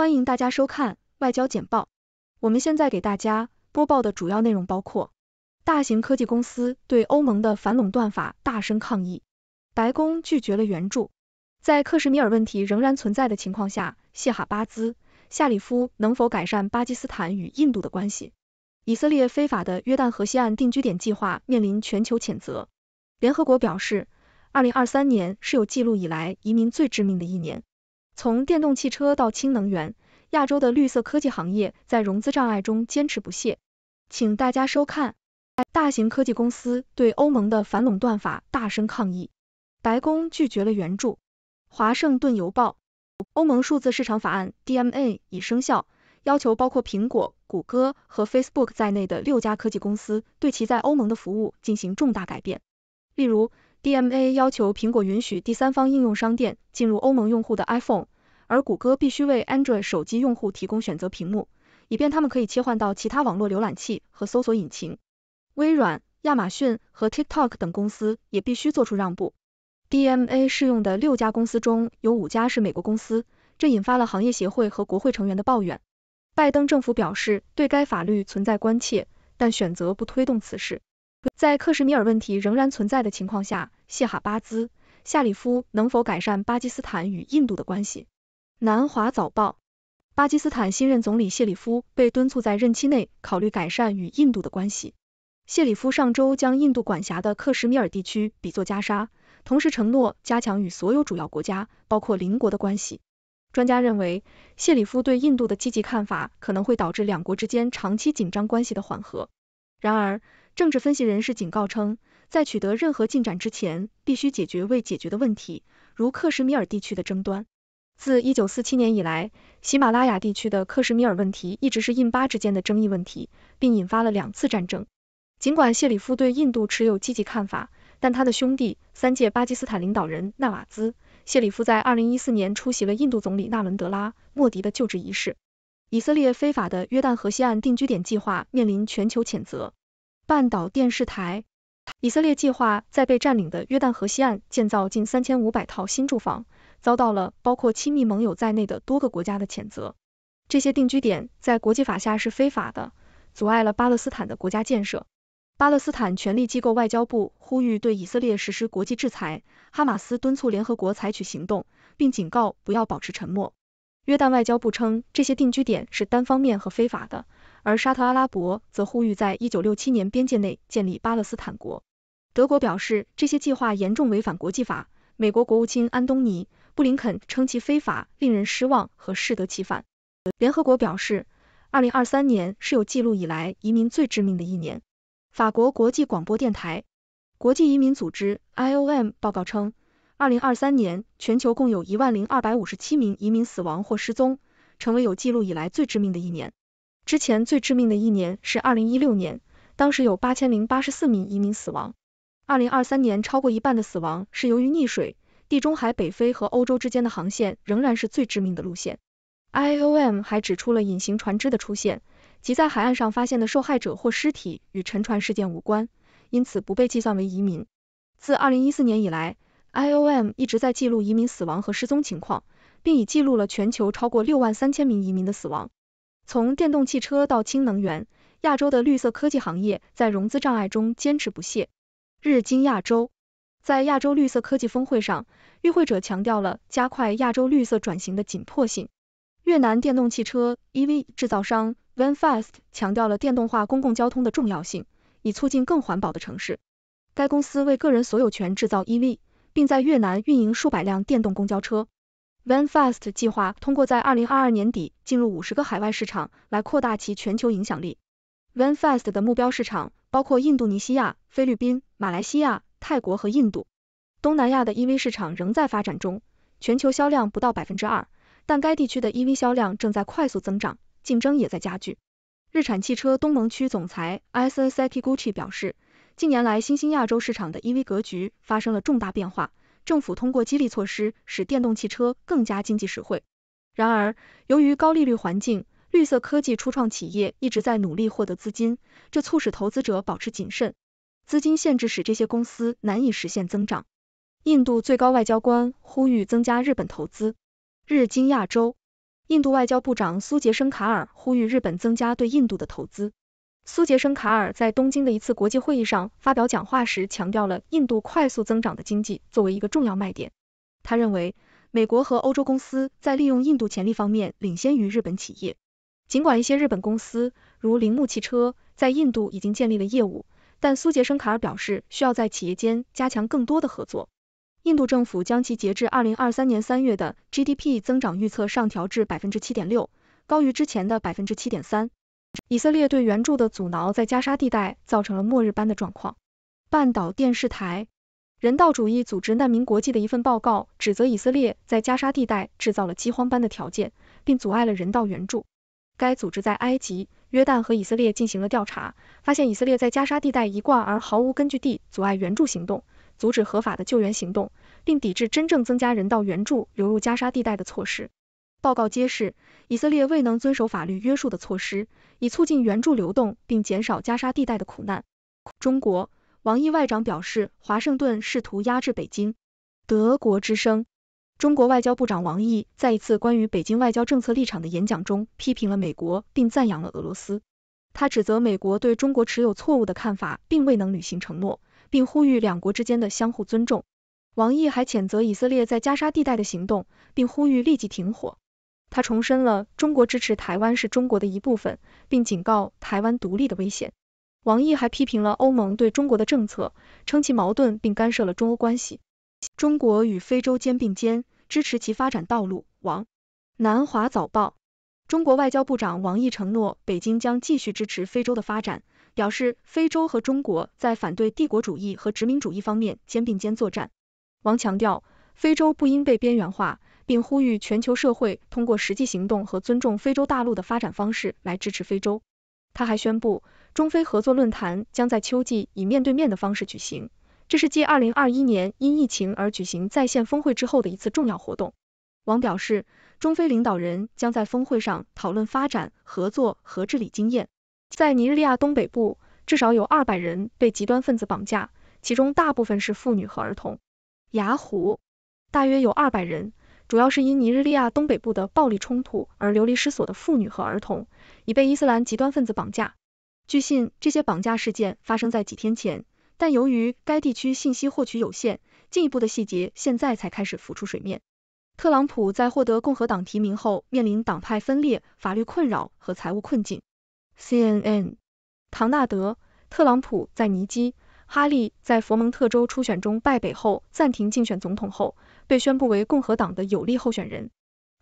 欢迎大家收看外交简报。我们现在给大家播报的主要内容包括：大型科技公司对欧盟的反垄断法大声抗议；白宫拒绝了援助；在克什米尔问题仍然存在的情况下，谢哈巴兹·夏里夫能否改善巴基斯坦与印度的关系？以色列非法的约旦河西岸定居点计划面临全球谴责。联合国表示，二零二三年是有记录以来移民最致命的一年。从电动汽车到氢能源，亚洲的绿色科技行业在融资障碍中坚持不懈。请大家收看。大型科技公司对欧盟的反垄断法大声抗议，白宫拒绝了援助。华盛顿邮报，欧盟数字市场法案 DMA 已生效，要求包括苹果、谷歌和 Facebook 在内的六家科技公司对其在欧盟的服务进行重大改变，例如。DMA 要求苹果允许第三方应用商店进入欧盟用户的 iPhone，而谷歌必须为 Android 手机用户提供选择屏幕，以便他们可以切换到其他网络浏览器和搜索引擎。微软、亚马逊和 TikTok 等公司也必须做出让步。DMA 适用的六家公司中有五家是美国公司，这引发了行业协会和国会成员的抱怨。拜登政府表示对该法律存在关切，但选择不推动此事。在克什米尔问题仍然存在的情况下，谢哈巴兹·夏里夫能否改善巴基斯坦与印度的关系？南华早报，巴基斯坦新任总理谢里夫被敦促在任期内考虑改善与印度的关系。谢里夫上周将印度管辖的克什米尔地区比作加沙，同时承诺加强与所有主要国家，包括邻国的关系。专家认为，谢里夫对印度的积极看法可能会导致两国之间长期紧张关系的缓和。然而，政治分析人士警告称，在取得任何进展之前，必须解决未解决的问题，如克什米尔地区的争端。自一九四七年以来，喜马拉雅地区的克什米尔问题一直是印巴之间的争议问题，并引发了两次战争。尽管谢里夫对印度持有积极看法，但他的兄弟三届巴基斯坦领导人纳瓦兹·谢里夫在二零一四年出席了印度总理纳伦德拉·莫迪的就职仪式。以色列非法的约旦河西岸定居点计划面临全球谴责。半岛电视台，以色列计划在被占领的约旦河西岸建造近三千五百套新住房，遭到了包括亲密盟友在内的多个国家的谴责。这些定居点在国际法下是非法的，阻碍了巴勒斯坦的国家建设。巴勒斯坦权力机构外交部呼吁对以色列实施国际制裁，哈马斯敦促联合国采取行动，并警告不要保持沉默。约旦外交部称这些定居点是单方面和非法的。而沙特阿拉伯则呼吁在一九六七年边界内建立巴勒斯坦国。德国表示这些计划严重违反国际法。美国国务卿安东尼·布林肯称其非法、令人失望和适得其反。联合国表示，二零二三年是有记录以来移民最致命的一年。法国国际广播电台、国际移民组织 （IOM） 报告称，二零二三年全球共有一万零二百五十七名移民死亡或失踪，成为有记录以来最致命的一年。之前最致命的一年是2016年，当时有8084名移民死亡。2023年，超过一半的死亡是由于溺水。地中海、北非和欧洲之间的航线仍然是最致命的路线。IOM 还指出了隐形船只的出现，即在海岸上发现的受害者或尸体与沉船事件无关，因此不被计算为移民。自2014年以来，IOM 一直在记录移民死亡和失踪情况，并已记录了全球超过63000名移民的死亡。从电动汽车到氢能源，亚洲的绿色科技行业在融资障碍中坚持不懈。日经亚洲在亚洲绿色科技峰会上，与会者强调了加快亚洲绿色转型的紧迫性。越南电动汽车 EV 制造商 Vanfast 强调了电动化公共交通的重要性，以促进更环保的城市。该公司为个人所有权制造 EV，并在越南运营数百辆电动公交车。Vanfast 计划通过在二零二二年底进入五十个海外市场，来扩大其全球影响力。Vanfast 的目标市场包括印度尼西亚、菲律宾、马来西亚、泰国和印度。东南亚的 EV 市场仍在发展中，全球销量不到百分之二，但该地区的 EV 销量正在快速增长，竞争也在加剧。日产汽车东盟区总裁 Isaaci Gucci 表示，近年来新兴亚洲市场的 EV 格局发生了重大变化。政府通过激励措施使电动汽车更加经济实惠。然而，由于高利率环境，绿色科技初创企业一直在努力获得资金，这促使投资者保持谨慎。资金限制使这些公司难以实现增长。印度最高外交官呼吁增加日本投资。日经亚洲，印度外交部长苏杰生卡尔呼吁日本增加对印度的投资。苏杰生卡尔在东京的一次国际会议上发表讲话时，强调了印度快速增长的经济作为一个重要卖点。他认为，美国和欧洲公司在利用印度潜力方面领先于日本企业。尽管一些日本公司如铃木汽车在印度已经建立了业务，但苏杰生卡尔表示需要在企业间加强更多的合作。印度政府将其截至二零二三年三月的 GDP 增长预测上调至百分之七点六，高于之前的百分之七点三。以色列对援助的阻挠在加沙地带造成了末日般的状况。半岛电视台、人道主义组织难民国际的一份报告指责以色列在加沙地带制造了饥荒般的条件，并阻碍了人道援助。该组织在埃及、约旦和以色列进行了调查，发现以色列在加沙地带一贯而毫无根据地阻碍援助行动，阻止合法的救援行动，并抵制真正增加人道援助流入加沙地带的措施。报告揭示，以色列未能遵守法律约束的措施，以促进援助流动并减少加沙地带的苦难。中国王毅外长表示，华盛顿试图压制北京。德国之声，中国外交部长王毅在一次关于北京外交政策立场的演讲中，批评了美国，并赞扬了俄罗斯。他指责美国对中国持有错误的看法，并未能履行承诺，并呼吁两国之间的相互尊重。王毅还谴责以色列在加沙地带的行动，并呼吁立即停火。他重申了中国支持台湾是中国的一部分，并警告台湾独立的危险。王毅还批评了欧盟对中国的政策，称其矛盾并干涉了中欧关系。中国与非洲肩并肩，支持其发展道路。王南华早报，中国外交部长王毅承诺，北京将继续支持非洲的发展，表示非洲和中国在反对帝国主义和殖民主义方面肩并肩作战。王强调。非洲不应被边缘化，并呼吁全球社会通过实际行动和尊重非洲大陆的发展方式来支持非洲。他还宣布，中非合作论坛将在秋季以面对面的方式举行，这是继二零二一年因疫情而举行在线峰会之后的一次重要活动。王表示，中非领导人将在峰会上讨论发展、合作和治理经验。在尼日利亚东北部，至少有二百人被极端分子绑架，其中大部分是妇女和儿童。雅虎。大约有二百人，主要是因尼日利亚东北部的暴力冲突而流离失所的妇女和儿童，已被伊斯兰极端分子绑架。据信，这些绑架事件发生在几天前，但由于该地区信息获取有限，进一步的细节现在才开始浮出水面。特朗普在获得共和党提名后，面临党派分裂、法律困扰和财务困境。CNN，唐纳德·特朗普在尼基·哈利在佛蒙特州初选中败北后暂停竞选总统后。被宣布为共和党的有力候选人，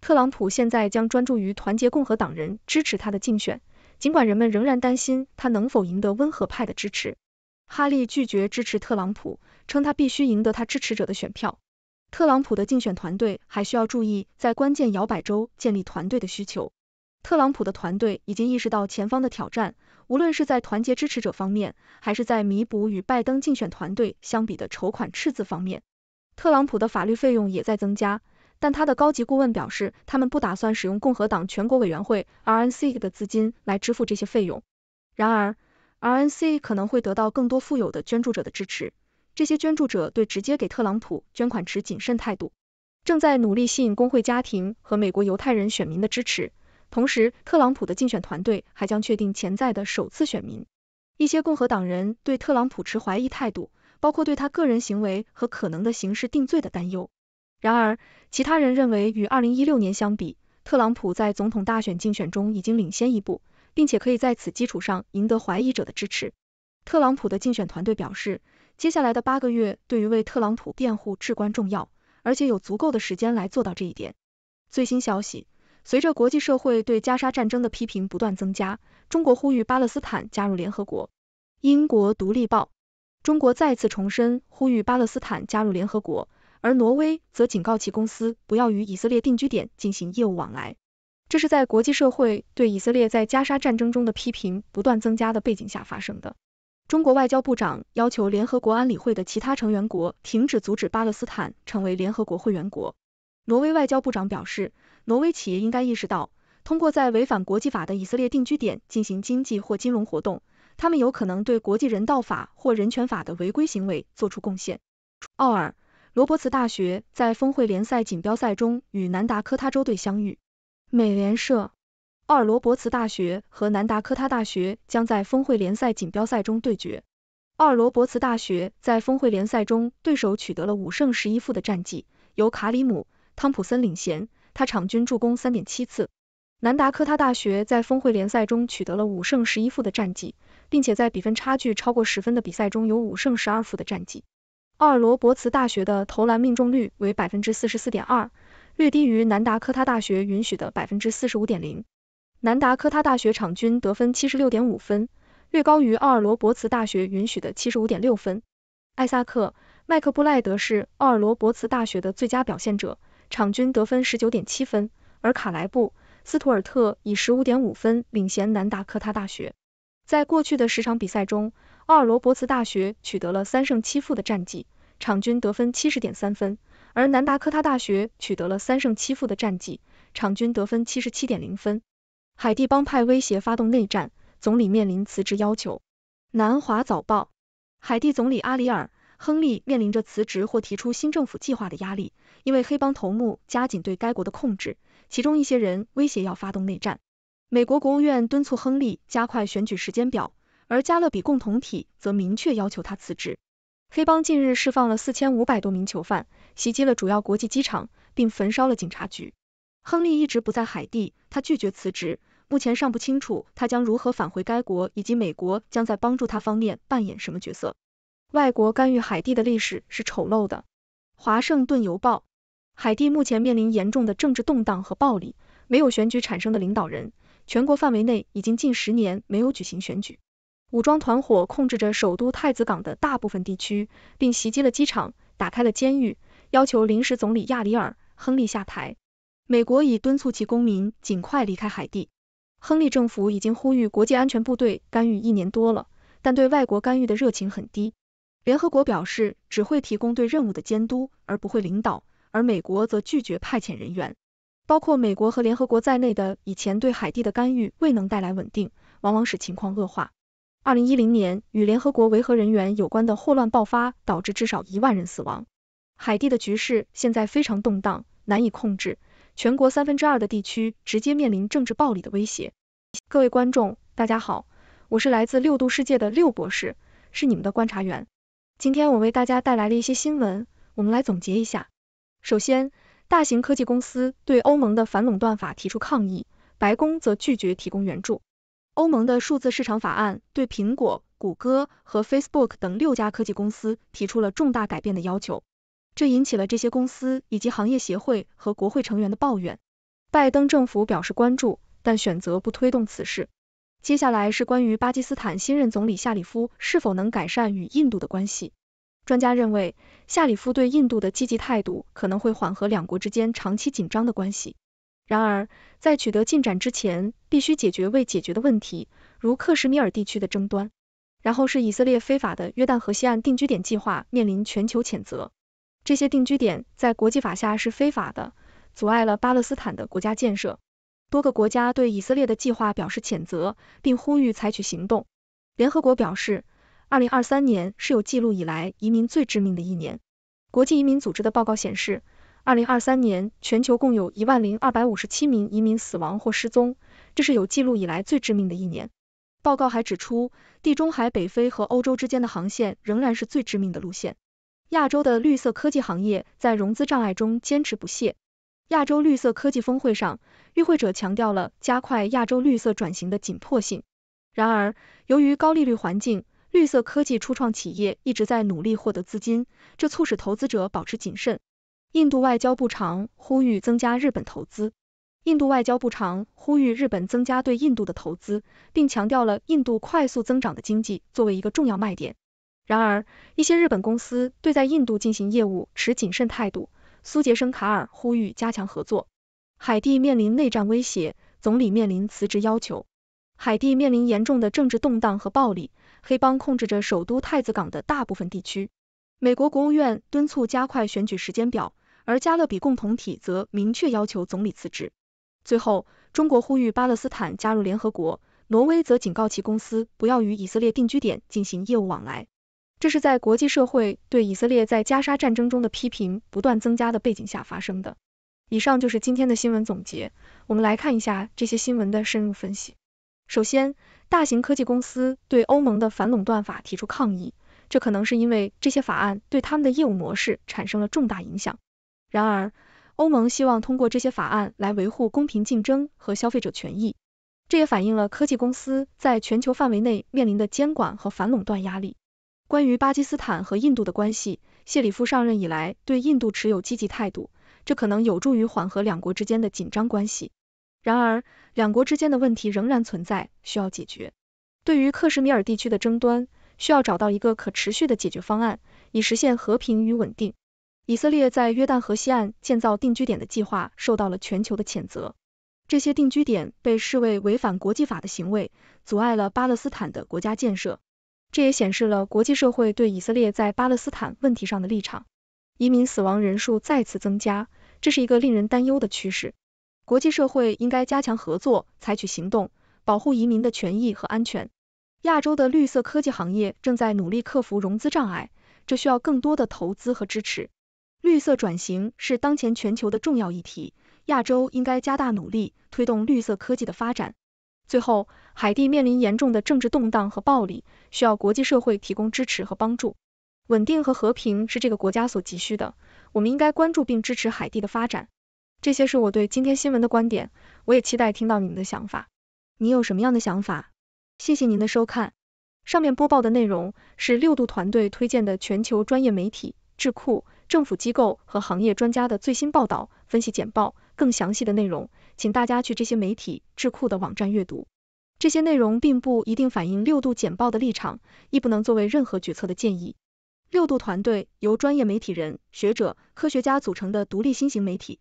特朗普现在将专注于团结共和党人支持他的竞选，尽管人们仍然担心他能否赢得温和派的支持。哈利拒绝支持特朗普，称他必须赢得他支持者的选票。特朗普的竞选团队还需要注意在关键摇摆州建立团队的需求。特朗普的团队已经意识到前方的挑战，无论是在团结支持者方面，还是在弥补与拜登竞选团队相比的筹款赤字方面。特朗普的法律费用也在增加，但他的高级顾问表示，他们不打算使用共和党全国委员会 （RNC） 的资金来支付这些费用。然而，RNC 可能会得到更多富有的捐助者的支持，这些捐助者对直接给特朗普捐款持谨慎态度。正在努力吸引工会家庭和美国犹太人选民的支持，同时，特朗普的竞选团队还将确定潜在的首次选民。一些共和党人对特朗普持怀疑态度。包括对他个人行为和可能的刑事定罪的担忧。然而，其他人认为与二零一六年相比，特朗普在总统大选竞选中已经领先一步，并且可以在此基础上赢得怀疑者的支持。特朗普的竞选团队表示，接下来的八个月对于为特朗普辩护至关重要，而且有足够的时间来做到这一点。最新消息，随着国际社会对加沙战争的批评不断增加，中国呼吁巴勒斯坦加入联合国。英国《独立报》。中国再次重申呼吁巴勒斯坦加入联合国，而挪威则警告其公司不要与以色列定居点进行业务往来。这是在国际社会对以色列在加沙战争中的批评不断增加的背景下发生的。中国外交部长要求联合国安理会的其他成员国停止阻止巴勒斯坦成为联合国会员国。挪威外交部长表示，挪威企业应该意识到，通过在违反国际法的以色列定居点进行经济或金融活动。他们有可能对国际人道法或人权法的违规行为做出贡献。奥尔罗伯茨大学在峰会联赛锦标赛中与南达科他州队相遇。美联社。奥尔罗伯茨大学和南达科他大学将在峰会联赛锦标赛中对决。奥尔罗伯茨大学在峰会联赛中对手取得了五胜十一负的战绩，由卡里姆·汤普森领衔，他场均助攻三点七次。南达科他大学在峰会联赛中取得了五胜十一负的战绩，并且在比分差距超过十分的比赛中有五胜十二负的战绩。奥尔罗伯茨大学的投篮命中率为百分之四十四点二，略低于南达科他大学允许的百分之四十五点零。南达科他大学场均得分七十六点五分，略高于奥尔罗伯茨大学允许的七十五点六分。艾萨克·麦克布赖德是奥尔罗伯茨大学的最佳表现者，场均得分十九点七分，而卡莱布。斯图尔特以十五点五分领衔南达科他大学。在过去的十场比赛中，奥尔罗伯茨大学取得了三胜七负的战绩，场均得分七十点三分；而南达科他大学取得了三胜七负的战绩，场均得分七十七点零分。海地帮派威胁发动内战，总理面临辞职要求。南华早报：海地总理阿里尔·亨利面临着辞职或提出新政府计划的压力，因为黑帮头目加紧对该国的控制。其中一些人威胁要发动内战。美国国务院敦促亨利加快选举时间表，而加勒比共同体则明确要求他辞职。黑帮近日释放了四千五百多名囚犯，袭击了主要国际机场，并焚烧了警察局。亨利一直不在海地，他拒绝辞职。目前尚不清楚他将如何返回该国，以及美国将在帮助他方面扮演什么角色。外国干预海地的历史是丑陋的。华盛顿邮报。海地目前面临严重的政治动荡和暴力，没有选举产生的领导人。全国范围内已经近十年没有举行选举。武装团伙控制着首都太子港的大部分地区，并袭击了机场，打开了监狱，要求临时总理亚里尔·亨利下台。美国已敦促其公民尽快离开海地。亨利政府已经呼吁国际安全部队干预一年多了，但对外国干预的热情很低。联合国表示，只会提供对任务的监督，而不会领导。而美国则拒绝派遣人员，包括美国和联合国在内的以前对海地的干预未能带来稳定，往往使情况恶化。二零一零年与联合国维和人员有关的霍乱爆发，导致至少一万人死亡。海地的局势现在非常动荡，难以控制，全国三分之二的地区直接面临政治暴力的威胁。各位观众，大家好，我是来自六度世界的六博士，是你们的观察员。今天我为大家带来了一些新闻，我们来总结一下。首先，大型科技公司对欧盟的反垄断法提出抗议，白宫则拒绝提供援助。欧盟的数字市场法案对苹果、谷歌和 Facebook 等六家科技公司提出了重大改变的要求，这引起了这些公司以及行业协会和国会成员的抱怨。拜登政府表示关注，但选择不推动此事。接下来是关于巴基斯坦新任总理夏里夫是否能改善与印度的关系。专家认为，夏里夫对印度的积极态度可能会缓和两国之间长期紧张的关系。然而，在取得进展之前，必须解决未解决的问题，如克什米尔地区的争端，然后是以色列非法的约旦河西岸定居点计划面临全球谴责。这些定居点在国际法下是非法的，阻碍了巴勒斯坦的国家建设。多个国家对以色列的计划表示谴责，并呼吁采取行动。联合国表示。二零二三年是有记录以来移民最致命的一年。国际移民组织的报告显示，二零二三年全球共有一万零二百五十七名移民死亡或失踪，这是有记录以来最致命的一年。报告还指出，地中海、北非和欧洲之间的航线仍然是最致命的路线。亚洲的绿色科技行业在融资障碍中坚持不懈。亚洲绿色科技峰会上，与会者强调了加快亚洲绿色转型的紧迫性。然而，由于高利率环境，绿色科技初创企业一直在努力获得资金，这促使投资者保持谨慎。印度外交部长呼吁增加日本投资。印度外交部长呼吁日本增加对印度的投资，并强调了印度快速增长的经济作为一个重要卖点。然而，一些日本公司对在印度进行业务持谨慎态度。苏杰生卡尔呼吁加强合作。海地面临内战威胁，总理面临辞职要求。海地面临严重的政治动荡和暴力，黑帮控制着首都太子港的大部分地区。美国国务院敦促加快选举时间表，而加勒比共同体则明确要求总理辞职。最后，中国呼吁巴勒斯坦加入联合国，挪威则警告其公司不要与以色列定居点进行业务往来。这是在国际社会对以色列在加沙战争中的批评不断增加的背景下发生的。以上就是今天的新闻总结，我们来看一下这些新闻的深入分析。首先，大型科技公司对欧盟的反垄断法提出抗议，这可能是因为这些法案对他们的业务模式产生了重大影响。然而，欧盟希望通过这些法案来维护公平竞争和消费者权益，这也反映了科技公司在全球范围内面临的监管和反垄断压力。关于巴基斯坦和印度的关系，谢里夫上任以来对印度持有积极态度，这可能有助于缓和两国之间的紧张关系。然而，两国之间的问题仍然存在，需要解决。对于克什米尔地区的争端，需要找到一个可持续的解决方案，以实现和平与稳定。以色列在约旦河西岸建造定居点的计划受到了全球的谴责，这些定居点被视为违反国际法的行为，阻碍了巴勒斯坦的国家建设。这也显示了国际社会对以色列在巴勒斯坦问题上的立场。移民死亡人数再次增加，这是一个令人担忧的趋势。国际社会应该加强合作，采取行动，保护移民的权益和安全。亚洲的绿色科技行业正在努力克服融资障碍，这需要更多的投资和支持。绿色转型是当前全球的重要议题，亚洲应该加大努力，推动绿色科技的发展。最后，海地面临严重的政治动荡和暴力，需要国际社会提供支持和帮助。稳定和和平是这个国家所急需的，我们应该关注并支持海地的发展。这些是我对今天新闻的观点，我也期待听到你们的想法。你有什么样的想法？谢谢您的收看。上面播报的内容是六度团队推荐的全球专业媒体、智库、政府机构和行业专家的最新报道、分析简报。更详细的内容，请大家去这些媒体、智库的网站阅读。这些内容并不一定反映六度简报的立场，亦不能作为任何决策的建议。六度团队由专业媒体人、学者、科学家组成的独立新型媒体。